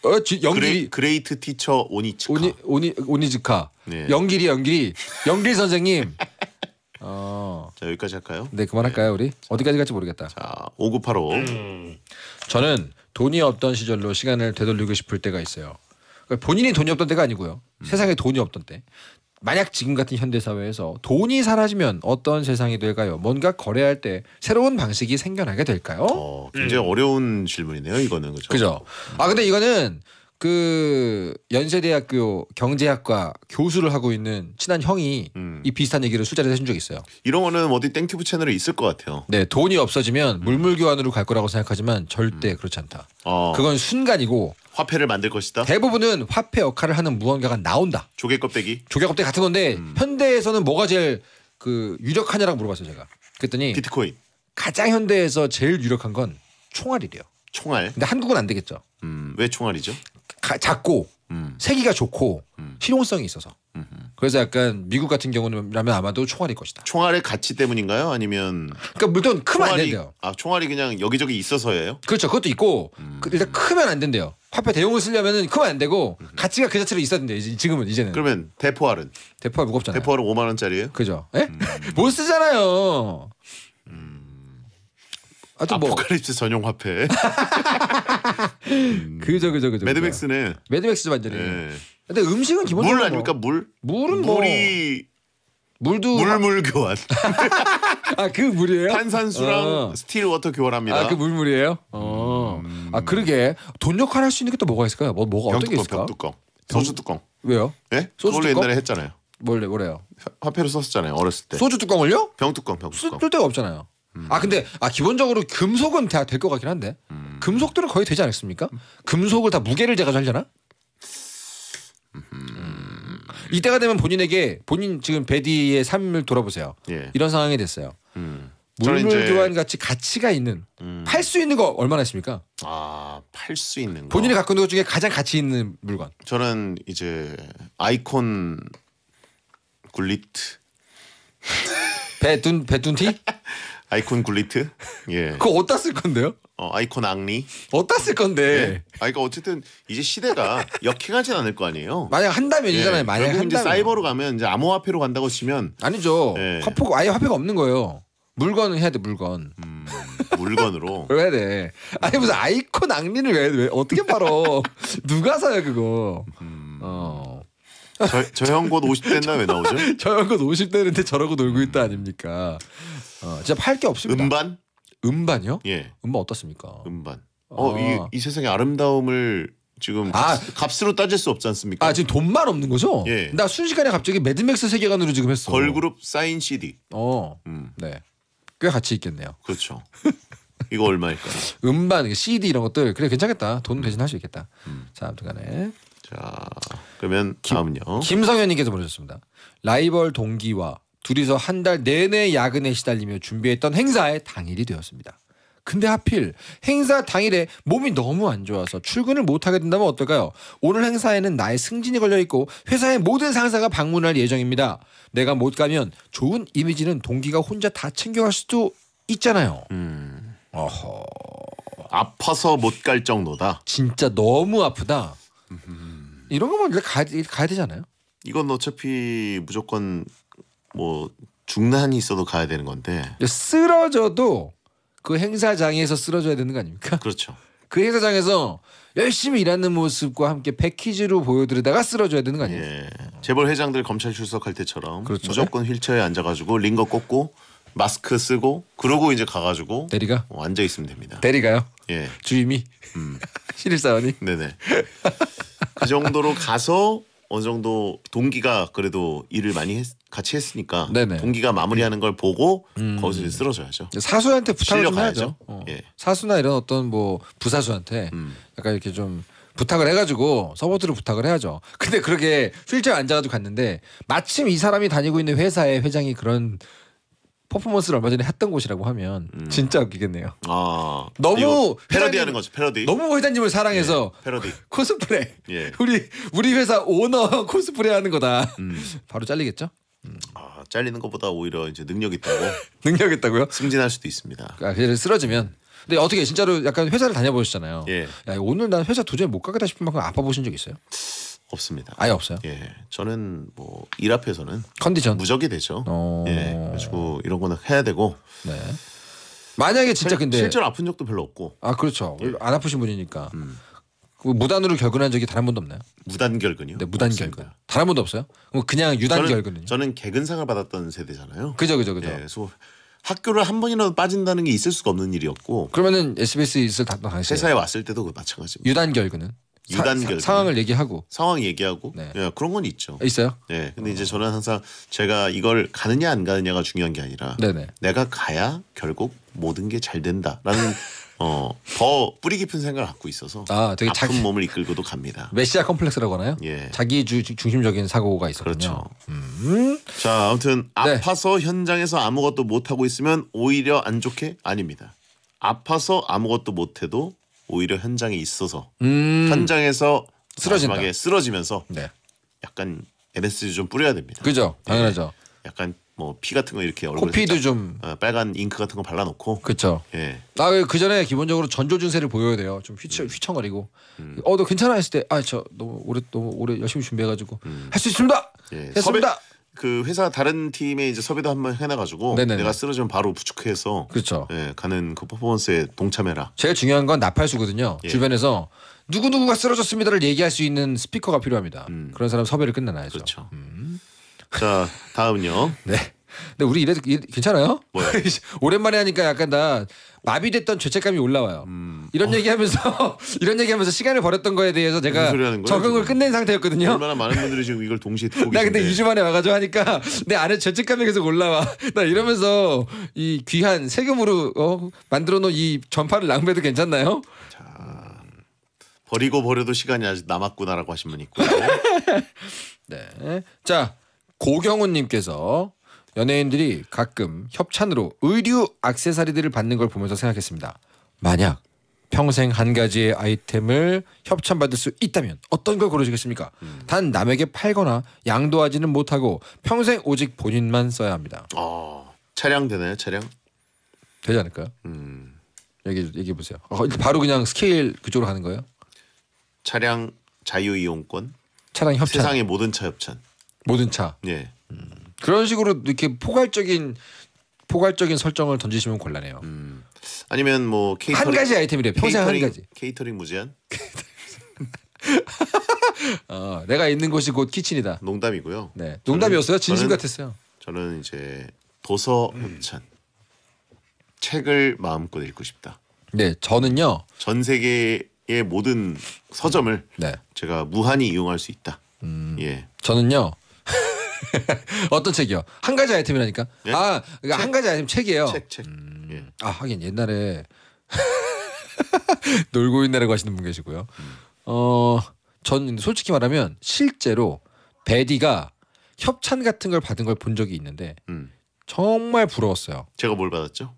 어, 지, 연기 그레이, 트 티처 오니츠카 오니 오니 오니즈카 네. 연기리연기리연기리 선생님 [LAUGHS] 어. 자 여기까지 할까요? 네 그만할까요 네. 우리 자, 어디까지 갈지 모르겠다. 자오9 8 5 음. 저는 돈이 없던 시절로 시간을 되돌리고 싶을 때가 있어요. 그니까 본인이 돈이 없던 때가 아니고요. 음. 세상에 돈이 없던 때. 만약 지금 같은 현대사회에서 돈이 사라지면 어떤 세상이 될까요? 뭔가 거래할 때 새로운 방식이 생겨나게 될까요? 어, 굉장히 음. 어려운 질문이네요, 이거는. 그죠? 그죠. 아, 근데 이거는 그 연세대학교 경제학과 교수를 하고 있는 친한 형이 음. 이 비슷한 얘기를 술자리에서 해준 적이 있어요. 이런 거는 어디 땡큐브 채널에 있을 것 같아요. 네, 돈이 없어지면 음. 물물교환으로 갈 거라고 생각하지만 절대 음. 그렇지 않다. 어. 그건 순간이고 화폐를 만들 것이다. 대부분은 화폐 역할을 하는 무언가가 나온다. 조개 껍데기? 조개 껍데기 같은 건데 음. 현대에서는 뭐가 제일 그 유력하냐라고 물어봤어요 제가. 그랬더니 비트코인. 가장 현대에서 제일 유력한 건 총알이래요. 총알. 근데 한국은 안 되겠죠. 음, 왜 총알이죠? 작고 음. 세기가 좋고 음. 실용성이 있어서 음흠. 그래서 약간 미국 같은 경우라면 아마도 총알일 것이다. 총알의 가치 때문인가요? 아니면 그러니까 물론 크면 총알이, 안 된대요. 아 총알이 그냥 여기저기 있어서예요? 그렇죠. 그것도 있고 음. 그 일단 크면 안 된대요. 화폐 대용을 쓰려면은 크면 안 되고 음흠. 가치가 그 자체로 있어야 된대. 이제 지금은 이제는. 그러면 대포알은? 대포알 무겁잖아요. 대포알은 5만 원짜리예요? 그죠? 예? [LAUGHS] 못 쓰잖아요. 아또 뭐. 아포칼립스 전용 화폐. 음. [LAUGHS] 그죠 그죠 그죠. 매드맥스네. 매드맥스죠 완전히. 네. 근데 음식은 기본적으로 물 뭐 아닙니까 물? 물은 뭐 물이 물도 물 물 교환. 아 그 물이에요? 탄산수랑 어. 스틸 워터 교환합니다. 아 그 물물이에요? 어. 음. 아 그러게 돈 역할 할수 있는 게 또 뭐가 있을까요? 뭐 뭐가 어떤 게 있을까? 병뚜껑. 소주 뚜껑. 왜요? 예? 소주 그 뚜껑? 옛날에 했잖아요. 뭘래 뭐래요? 화폐로 썼었잖아요 어렸을 때. 소주 뚜껑을요? 병뚜껑 병뚜껑. 쓸 데가 없잖아요. 음. 아 근데 아 기본적으로 금속은 다 될 것 같긴 한데 음. 금속들은 거의 되지 않았습니까? 금속을 다 무게를 제가 살려나 음. 이때가 되면 본인에게 본인 지금 베디의 삶을 돌아보세요. 예. 이런 상황이 됐어요. 음. 물물 교환 같이 가치가 있는 음. 팔수 있는 거 얼마나 있습니까? 아팔 수 있는 거 본인이 갖고 있는 것 중에 가장 가치 있는 물건. 저는 이제 아이콘 굴리트. 배둔 배둔 티? [LAUGHS] 아이콘 굴리트. 예. 그거 어디다 쓸 건데요? 어, 아이콘 앙리. 어디다 쓸 건데? 예. 아, 그러니까 어쨌든 이제 시대가 역행하진 않을 거 아니에요. 만약 한다면 이잖아요. 예. 만약 한다면. 이제 사이버로 가면 이제 암호화폐로 간다고 치면 아니죠. 예. 화포 아예 화폐가 없는 거예요. 물건을 해야 돼 물건. 음, 물건으로. 왜 [LAUGHS] 돼? 아니 무슨 아이콘 앙리를 왜, 왜 어떻게 팔어? [LAUGHS] 누가 사요 그거? 음. 어. 저, 형 곧 50대나 왜 나오죠? [LAUGHS] 저 형 곧 50대인데 저러고 놀고 있다 아닙니까? 어, 진짜 팔 게 없습니다. 음반? 음반이요? 예. 음반 어떻습니까? 음반. 아. 어, 아. 이, 세상의 아름다움을 지금 아. 값, 으로 따질 수 없지 않습니까? 아 지금 돈만 없는 거죠? 예. 나 순식간에 갑자기 매드맥스 세계관으로 지금 했어. 걸그룹 사인 CD. 어, 음, 네, 꽤 가치 있겠네요. 그렇죠. 이거 얼마일까 [LAUGHS] 음반, CD 이런 것들 그래 괜찮겠다. 돈 대신 할 수 있겠다. 음. 자 아무튼간에 자, 그러면 다음요. 김성현님께서 보내셨습니다. 라이벌 동기와 둘이서 한 달 내내 야근에 시달리며 준비했던 행사의 당일이 되었습니다. 근데 하필 행사 당일에 몸이 너무 안 좋아서 출근을 못하게 된다면 어떨까요? 오늘 행사에는 나의 승진이 걸려있고 회사의 모든 상사가 방문할 예정입니다. 내가 못 가면 좋은 이미지는 동기가 혼자 다 챙겨갈 수도 있잖아요. 음. 어허. 아파서 못 갈 정도다. 진짜 너무 아프다. 음 이런 거면 가 가야 되잖아요. 이건 어차피 무조건 뭐 중난이 있어도 가야 되는 건데 쓰러져도 그 행사장에서 쓰러져야 되는 거 아닙니까? 그렇죠. [LAUGHS] 그 행사장에서 열심히 일하는 모습과 함께 패키지로 보여드리다가 쓰러져야 되는 거 아니에요? 예. 재벌 회장들 검찰 출석할 때처럼 그렇죠. 무조건 휠체어에 앉아가지고 링거 꽂고 마스크 쓰고 그러고 이제 가가지고 대리가 어, 앉아 있으면 됩니다. 대리가요? 예. 주임이 음. [LAUGHS] 신입사원이. 네네. 그 정도로 가서 어느 정도 동기가 그래도 일을 많이 했, 같이 했으니까 네네. 동기가 마무리하는 걸 보고 음. 거기서 이제 쓰러져야죠. 사수한테 부탁을 좀 해야죠. 어. 예. 사수나 이런 어떤 뭐 부사수한테 음. 약간 이렇게 좀 부탁을 해가지고 서포트를 부탁을 해야죠. 근데 그렇게 휠체어 앉아가지고 갔는데 마침 이 사람이 다니고 있는 회사의 회장이 그런 퍼포먼스를 얼마 전에 했던 곳이라고 하면 음. 진짜 웃기겠네요. 아 너무 패러디하는 거죠. 패러디. 너무 회장님을 사랑해서 예, 패러디 [LAUGHS] 코스프레. 예. 우리 우리 회사 오너 [LAUGHS] 코스프레하는 거다. 음. 바로 잘리겠죠? 음. 아 잘리는 것보다 오히려 이제 능력 있다고. [LAUGHS] 능력 있다고요? 승진할 수도 있습니다. 아, 쓰러지면. 근데 어떻게 진짜로 약간 회사를 다녀보셨잖아요. 예. 야, 오늘 난 회사 도저히 못 가겠다 싶은 만큼 아파 보신 적 있어요? 없습니다. 아예 없어요. 예, 저는 뭐일 앞에서는 컨디션 무적이 되죠. 어... 예, 가지고 이런 거는 해야 되고. 네. 만약에 진짜 실, 근데 실제로 아픈 적도 별로 없고. 아 그렇죠. 예. 안 아프신 분이니까. 음. 그 무단으로 결근한 적이 단한 번도 없나요? 무단 결근이요? 네, 무단 결근. 단한 번도 없어요? 그럼 그냥 유단 저는, 결근이요? 저는 개근상을 받았던 세대잖아요. 그죠, 그죠, 그죠. 예, 학교를 한 번이라도 빠진다는 게 있을 수가 없는 일이었고. 그러면은 SBS 있을 당시 회사에 왔을 때도 그 마찬가지입니다. 유단 결근은? 유단결 상황을 얘기하고 상황 얘기하고 네. 예, 그런 건 있죠. 있어요. 네, 근데 어. 이제 저는 항상 제가 이걸 가느냐 안 가느냐가 중요한 게 아니라 네네. 내가 가야 결국 모든 게 잘 된다라는 어, 더 뿌리 깊은 생각을 갖고 있어서 아, 되게 아픈 자기, 몸을 이끌고도 갑니다. 메시아 컴플렉스라고 하나요? 예. 자기 주 중심적인 사고가 있었군요. 그렇죠. 음. 자, 아무튼 네. 아파서 현장에서 아무것도 못 하고 있으면 오히려 안 좋게 아닙니다. 아파서 아무것도 못해도 오히려 현장에 있어서 음. 현장에서 쓰러진다. 마지막에 쓰러지면서 네. 약간 MSG 좀 뿌려야 됩니다. 그죠? 네. 당연하죠. 예, 약간 뭐 피 같은 거 이렇게 얼굴에 코피도 좀 어, 빨간 잉크 같은 거 발라놓고 그렇죠. 예. 나그 아, 전에 기본적으로 전조 증세를 보여야 돼요. 좀 휘청 음. 휘청거리고 음. 어너 괜찮아 했을 때아저 너무 오래 너무 오래 열심히 준비해가지고 음. 할수 있습니다. 예. 했습니다. 섭외, 그 회사 다른 팀에 이제 섭외도 한번 해놔가지고 네네네. 내가 쓰러지면 바로 부축해서 그렇죠. 예, 가는 그 퍼포먼스에 동참해라. 제일 중요한 건 나팔수거든요. 예. 주변에서 누구 누구가 쓰러졌습니다를 얘기할 수 있는 스피커가 필요합니다. 음. 그런 사람 섭외를 끝내놔야죠. 그렇죠. 음. 자 다음요. 은 [LAUGHS] 네. 근데 우리 이래 괜찮아요? [LAUGHS] 오랜만에 하니까 약간 나 마비됐던 죄책감이 올라와요. 음. 이런 어. 얘기하면서 [LAUGHS] 이런 얘기하면서 시간을 버렸던 거에 대해서 제가 적응을 끝낸 상태였거든요. 얼마나 많은 분들이 지금 이걸 동시에 듣고 [LAUGHS] 나 근데 2주 만에 와가지고 하니까 내 안에 죄책감이 계속 올라와. 나 이러면서 이 귀한 세금으로 어? 만들어놓은 이 전파를 낭비해도 괜찮나요? 자 버리고 버려도 시간이 아직 남았구나라고 하신 분 있고. 네. 자 고경훈님께서 연예인들이 가끔 협찬으로 의류 악세사리들을 받는 걸 보면서 생각했습니다. 만약 평생 한 가지의 아이템을 협찬받을 수 있다면 어떤 걸 고르시겠습니까? 음. 단 남에게 팔거나 양도하지는 못하고 평생 오직 본인만 써야 합니다. 어, 차량 되나요? 차량? 되지 않을까요? 음. 얘기 얘기해 보세요. 어, 바로 그냥 스케일 그쪽으로 가는 거예요? 차량 자유 이용권? 차량 협찬. 세상의 모든 차 협찬. 모든 차. 예. 그런 식으로 이렇게 포괄적인 포괄적인 설정을 던지시면 곤란해요. 음. 아니면 뭐 케이터링 한 가지 아이템이래. 평생 한 가지. 케이터링 무제한? [LAUGHS] 어, 내가 있는 곳이 곧 키친이다. 농담이고요. 네, 농담이었어요. 진심 같았어요. 저는 이제 도서 협찬. 음. 책을 마음껏 읽고 싶다. 네, 저는요. 전 세계의 모든 서점을 네. 제가 무한히 이용할 수 있다. 음, 예. 저는요. [LAUGHS] 어떤 책이요? 한 가지 아이템이라니까. 예? 아, 그러니까 책. 한 가지 아이템 책이에요. 책, 책. 음, 예. 아, 하긴 옛날에 [LAUGHS] 놀고 있나라고 하시는 분 계시고요. 음. 어, 전 솔직히 말하면 실제로 베디가 협찬 같은 걸 받은 걸 본 적이 있는데 음. 정말 부러웠어요. 제가 뭘 받았죠?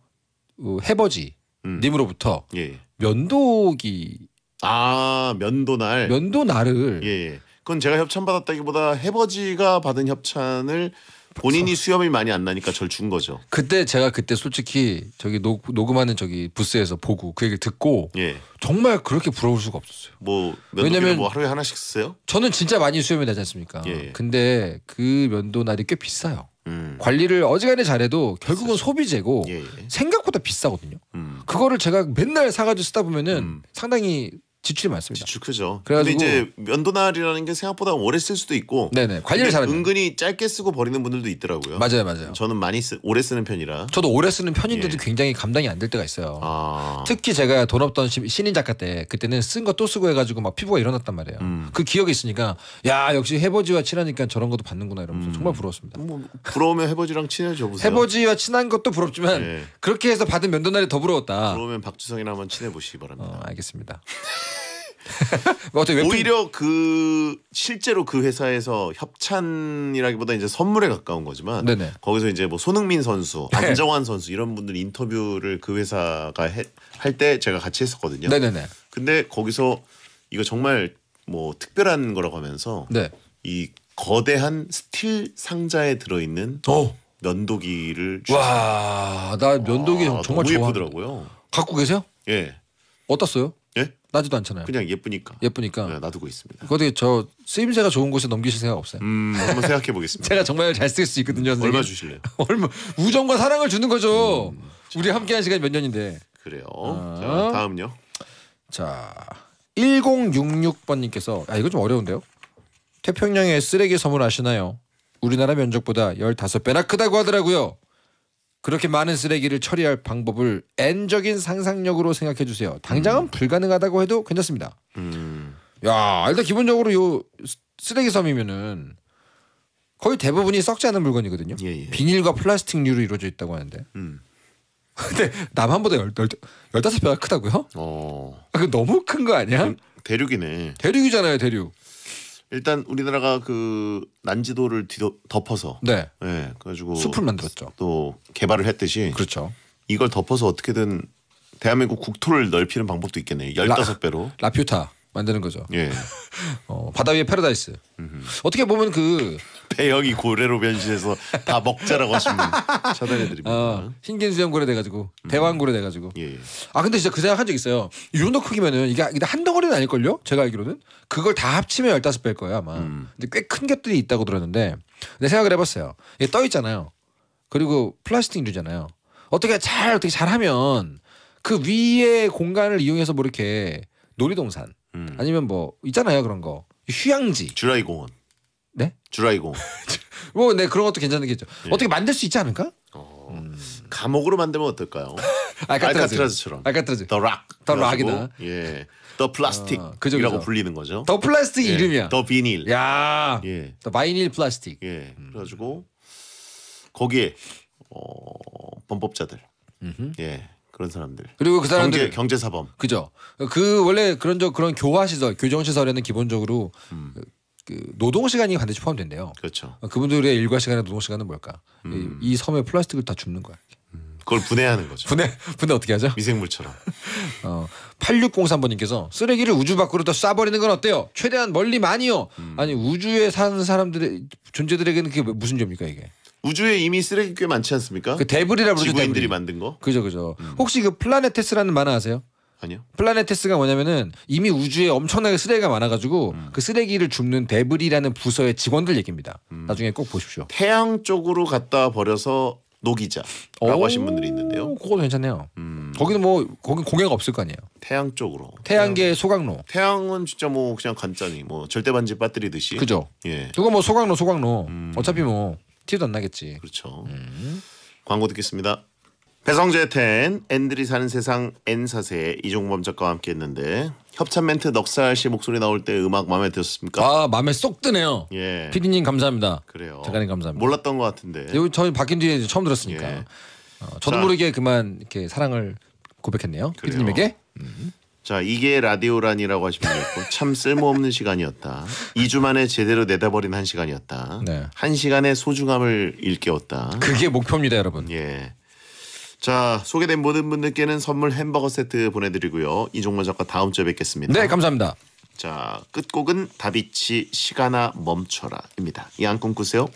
어, 해버지 음. 님으로부터 예. 면도기 아 면도날 면도날을 예. 예. 그건 제가 협찬 받았다기보다 해버지가 받은 협찬을 본인이 그렇죠. 수염이 많이 안 나니까 절 준 거죠. 그때 제가 그때 솔직히 저기 녹, 녹음하는 저기 부스에서 보고 그 얘기를 듣고 예. 정말 그렇게 부러울 수가 없었어요. 뭐 왜냐면 뭐 하루에 하나씩 쓰세요? 저는 진짜 많이 수염이 나지 않습니까? 예. 예. 근데 그 면도 날이 꽤 비싸요. 음. 관리를 어지간히 잘해도 결국은 비싸죠. 소비재고 예, 예. 생각보다 비싸거든요. 음. 그거를 제가 맨날 사가지고 쓰다 보면은 음. 상당히 지출이 많습니다. 지출 크죠. 그런데 이제 면도날이라는 게 생각보다 오래 쓸 수도 있고 네네 관리를 잘하 은근히 짧게 쓰고 버리는 분들도 있더라고요. 맞아요, 맞아요. 저는 많이 쓰, 오래 쓰는 편이라. 저도 오래 쓰는 편인데도 예. 굉장히 감당이 안 될 때가 있어요. 아... 특히 제가 돈 없던 신인 작가 때 그때는 쓴 거 또 쓰고 해가지고 막 피부가 일어났단 말이에요. 음. 그 기억이 있으니까 야 역시 해버지와 친하니까 저런 것도 받는구나 이러면서 음. 정말 부러웠습니다. 뭐 부러우면 해버지랑 친해져 보세요. 해버지와 친한 것도 부럽지만 예. 그렇게 해서 받은 면도날이 더 부러웠다. 부러우면 박주성이랑 한번 친해 보시기 바랍니다. 어, 알겠습니다. [LAUGHS] 뭐 오히려 그 실제로 그 회사에서 협찬이라기보다 이제 선물에 가까운 거지만 네네. 거기서 이제 뭐 손흥민 선수, 네. 안정환 선수 이런 분들 인터뷰를 그 회사가 할 때 제가 같이 했었거든요. 네네네. 근데 거기서 이거 정말 뭐 특별한 거라고 하면서 네. 이 거대한 스틸 상자에 들어있는 면도기를 와 나 면도기 아, 정말 좋아. 예더라고요 갖고 계세요? 예. 어떻어요? 나지도 않잖아요. 그냥 예쁘니까. 예쁘니까. 네, 놔두고 있습니다. 어떻게 저 쓰임새가 좋은 곳에 넘기실 생각 없어요? 음, 뭐 한번 생각해 보겠습니다. [LAUGHS] 제가 정말 잘쓸수 있거든요. 선생님. 얼마 주실래요? [LAUGHS] 얼마 우정과 사랑을 주는 거죠. 음, 우리 함께한 시간이 몇 년인데. 그래요. 아. 자, 다음요. 자, 1066번님께서 아 이거 좀 어려운데요. 태평양에 쓰레기 섬을 아시나요? 우리나라 면적보다 15배나 크다고 하더라고요. 그렇게 많은 쓰레기를 처리할 방법을 N적인 상상력으로 생각해 주세요. 당장은 음. 불가능하다고 해도 괜찮습니다. 음. 야 일단 기본적으로 요 쓰레기 섬이면은 거의 대부분이 썩지 않은 물건이거든요. 예, 예. 비닐과 플라스틱류로 이루어져 있다고 하는데. 음. 근데 남한보다 열, 열, 열다 배가 크다고요? 어. 아, 그 너무 큰 거 아니야? 음, 대륙이네. 대륙이잖아요, 대륙. 일단 우리나라가 그 난지도를 뒤덮, 덮어서 네. 예, 그래가지고 숲을 만들었죠. 또 개발을 했듯이 그렇죠. 이걸 덮어서 어떻게든 대한민국 국토를 넓히는 방법도 있겠네요. 15배로. 라, 퓨타 만드는 거죠. 예. [LAUGHS] 어, 바다 위의 패러다이스. 어떻게 보면 그 배영이 고래로 변신해서 다 먹자라고 하시면 차단해드립니다. 어, 흰긴수염고래 돼가지고 음. 대왕고래 돼가지고. 예, 예. 아 근데 진짜 그 생각 한적 있어요. 이 정도 크기면은 이게 한 덩어리는 아닐걸요? 제가 알기로는 그걸 다 합치면 15배일 거예요 아마. 음. 근데 꽤큰 것들이 있다고 들었는데 근데 생각을 해봤어요. 이게 떠 있잖아요. 그리고 플라스틱류잖아요. 어떻게 잘 어떻게 잘하면 그 위에 공간을 이용해서 뭐 이렇게 놀이동산 음. 아니면 뭐 있잖아요 그런 거 휴양지 주라이 공원 네? 주라이공. [LAUGHS] 뭐, 네 그런 것도 괜찮겠죠. 예. 어떻게 만들 수 있지 않을까? 어, 음. 감옥으로 만들면 어떨까요? [LAUGHS] 알카트라즈. 처럼 알카트라즈. 더 락. 더 락이나. 예. 더 플라스틱이라고 어, 그 그죠, 그죠. 불리는 거죠. 더 플라스틱 예. 이름이야. 더 비닐. 야. 예. 더 바이닐 플라스틱. 예. 음. 그래가지고 거기에 어, 범법자들. 예. 그런 사람들. 그리고 그 사람들 경제, 경제사범. 그죠. 그 원래 그런 저 그런 교화 시설, 교정 시설에는 기본적으로 음. 그 노동 시간이 반드시 포함된대요. 그렇죠. 어, 그분들의 일과 시간이 노동 시간은 뭘까? 음. 이, 이 섬에 플라스틱을 다 줍는 거야. 음. 그걸 분해하는 거죠. 분해 분해 어떻게 하죠? 미생물처럼. [LAUGHS] 어, 8603번님께서 쓰레기를 우주 밖으로 다 쏴버리는 건 어때요? 최대한 멀리 많이요. 음. 아니 우주에 사는 사람들의 존재들에게는 그게 뭐 무슨 죄입니까 이게? 우주에 이미 쓰레기 꽤 많지 않습니까? 그대블이라그러죠 지구인들이 데블이. 만든 거. 그죠 그죠. 음. 혹시 그 플라네테스라는 만화 아세요? 아니요. 플라네테스가 뭐냐면은 이미 우주에 엄청나게 쓰레기가 많아가지고 음. 그 쓰레기를 줍는 데브리라는 부서의 직원들 얘기입니다. 음. 나중에 꼭 보십시오. 태양 쪽으로 갖다 버려서 녹이자라고 하신 분들이 있는데요. 그거 괜찮네요. 음. 거기는 뭐 거기 공해가 없을 거 아니에요. 태양 쪽으로. 태양계 태양. 소각로. 태양은 진짜 뭐 그냥 간단히 뭐 절대 반지 빠뜨리듯이. 그죠. 예. 그거 뭐 소각로 소각로. 음. 어차피 뭐 티도 안 나겠지. 그렇죠. 음. 광고 듣겠습니다. 배성재 텐 앤들이 사는 세상 앤사세 이종범 작가와 함께했는데 협찬 멘트 넉살 씨 목소리 나올 때 음악 마음에 드셨습니까? 아 마음에 쏙 드네요. 예. 피디님 감사합니다. 그래요. 작가님 감사합니다. 몰랐던 것 같은데. 여기 저희 바뀐 뒤에 처음 들었으니까. 예. 어, 저도 자. 모르게 그만 이렇게 사랑을 고백했네요. 그래요. 피디님에게. 음. 자 이게 라디오란이라고 하시면 되겠고 참 쓸모없는 [LAUGHS] 시간이었다. 2주 만에 제대로 내다버린 한 시간이었다. 네. 한 시간의 소중함을 일깨웠다. 그게 목표입니다 여러분. 예. 자 소개된 모든 분들께는 선물 햄버거 세트 보내드리고요. 이종문 작가 다음 주에 뵙겠습니다. 네 감사합니다. 자 끝곡은 다비치 시간아 멈춰라입니다. 이안 꿈꾸세요.